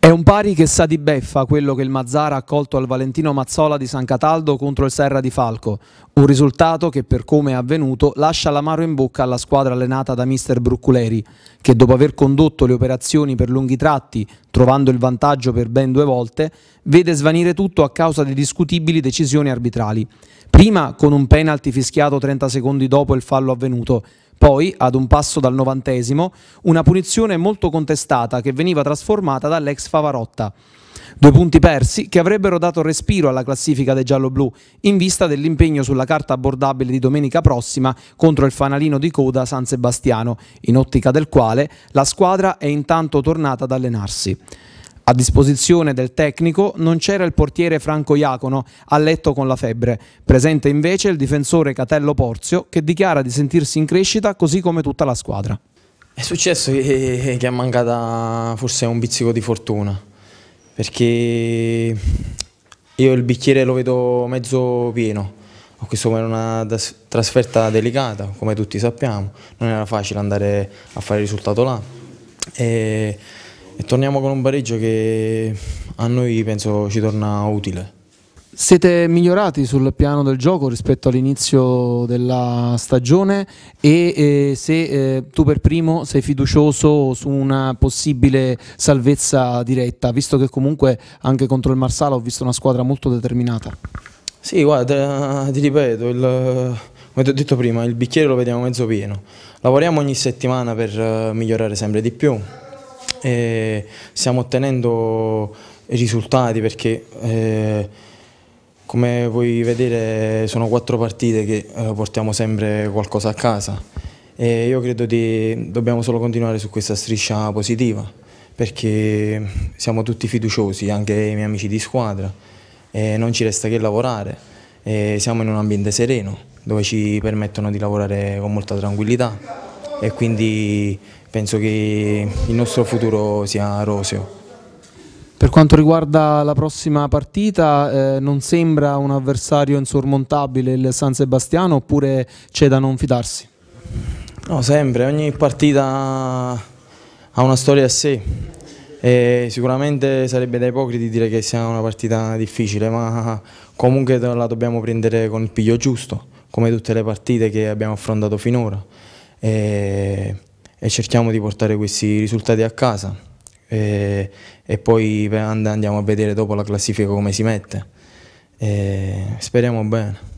È un pari che sa di beffa quello che il Mazzara ha accolto al Valentino Mazzola di San Cataldo contro il Serra di Falco, un risultato che per come è avvenuto lascia l'amaro in bocca alla squadra allenata da mister Brucculeri, che dopo aver condotto le operazioni per lunghi tratti, trovando il vantaggio per ben due volte, vede svanire tutto a causa di discutibili decisioni arbitrali. Prima con un penalty fischiato 30 secondi dopo il fallo avvenuto, poi, ad un passo dal novantesimo, una punizione molto contestata che veniva trasformata dall'ex Favarotta. Due punti persi che avrebbero dato respiro alla classifica dei gialloblu in vista dell'impegno sulla carta abbordabile di domenica prossima contro il fanalino di coda San Sebastiano, in ottica del quale la squadra è intanto tornata ad allenarsi. A disposizione del tecnico non c'era il portiere Franco Iacono, a letto con la febbre. Presente invece il difensore Catello Porzio, che dichiara di sentirsi in crescita così come tutta la squadra. È successo che, che è mancata forse un pizzico di fortuna, perché io il bicchiere lo vedo mezzo pieno. Questo era una trasferta delicata, come tutti sappiamo, non era facile andare a fare il risultato là. E e torniamo con un pareggio che a noi penso ci torna utile. Siete migliorati sul piano del gioco rispetto all'inizio della stagione e eh, se eh, tu per primo sei fiducioso su una possibile salvezza diretta, visto che comunque anche contro il Marsala ho visto una squadra molto determinata. Sì, guarda, ti ripeto, il, come ti ho detto prima, il bicchiere lo vediamo mezzo pieno. Lavoriamo ogni settimana per eh, migliorare sempre di più, e stiamo ottenendo risultati perché eh, come puoi vedere sono quattro partite che eh, portiamo sempre qualcosa a casa e io credo che dobbiamo solo continuare su questa striscia positiva perché siamo tutti fiduciosi, anche i miei amici di squadra e non ci resta che lavorare e siamo in un ambiente sereno dove ci permettono di lavorare con molta tranquillità e quindi penso che il nostro futuro sia roseo. Per quanto riguarda la prossima partita, eh, non sembra un avversario insormontabile il San Sebastiano oppure c'è da non fidarsi? No, sempre, ogni partita ha una storia a sé e sicuramente sarebbe da ipocriti dire che sia una partita difficile, ma comunque la dobbiamo prendere con il piglio giusto, come tutte le partite che abbiamo affrontato finora e, e cerchiamo di portare questi risultati a casa e, e, poi andiamo a vedere dopo la classifica come si mette. E speriamo bene.